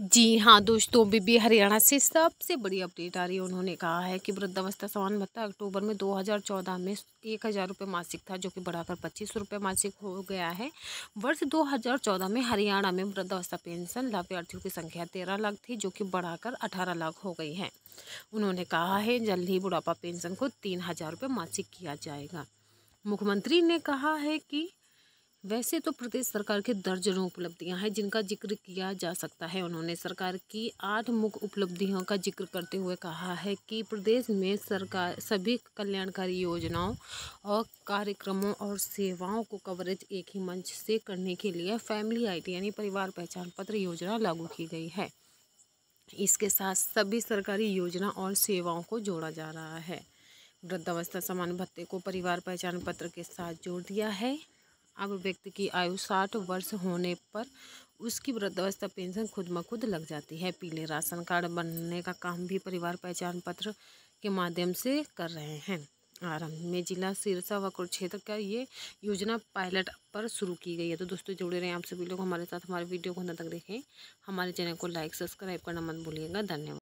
जी हाँ दोस्तों बीबी हरियाणा से सबसे बड़ी अपडेट आ रही है उन्होंने कहा है कि वृद्धावस्था समान भत्ता अक्टूबर में 2014 में एक हज़ार रुपये मासिक था जो कि बढ़ाकर पच्चीस रुपये मासिक हो गया है वर्ष 2014 में हरियाणा में वृद्धावस्था पेंशन लाभार्थियों की संख्या तेरह लाख थी जो कि बढ़ाकर अठारह लाख हो गई है उन्होंने कहा है जल्द ही बुढ़ापा पेंशन को तीन हज़ार रुपये मासिक किया जाएगा मुख्यमंत्री ने कहा है कि वैसे तो प्रदेश सरकार के दर्जनों उपलब्धियां हैं जिनका जिक्र किया जा सकता है उन्होंने सरकार की आठ मुख्य उपलब्धियों का जिक्र करते हुए कहा है कि प्रदेश में सरकार सभी कल्याणकारी योजनाओं और कार्यक्रमों और सेवाओं को कवरेज एक ही मंच से करने के लिए फैमिली आई यानी परिवार पहचान पत्र योजना लागू की गई है इसके साथ सभी सरकारी योजना और सेवाओं को जोड़ा जा रहा है वृद्धावस्था समान भत्ते को परिवार पहचान पत्र के साथ जोड़ दिया है अब व्यक्ति की आयु साठ वर्ष होने पर उसकी वृद्धावस्था पेंशन खुद म खुद लग जाती है पीले राशन कार्ड बनने का काम भी परिवार पहचान पत्र के माध्यम से कर रहे हैं आरंभ में जिला सिरसा व कुरुक्षेत्र का ये योजना पायलट पर शुरू की गई है तो दोस्तों जुड़े रहें आप सभी लोग हमारे साथ हमारे वीडियो को अंदर तक देखें हमारे चैनल को लाइक सब्सक्राइब करना मत भूलिएगा धन्यवाद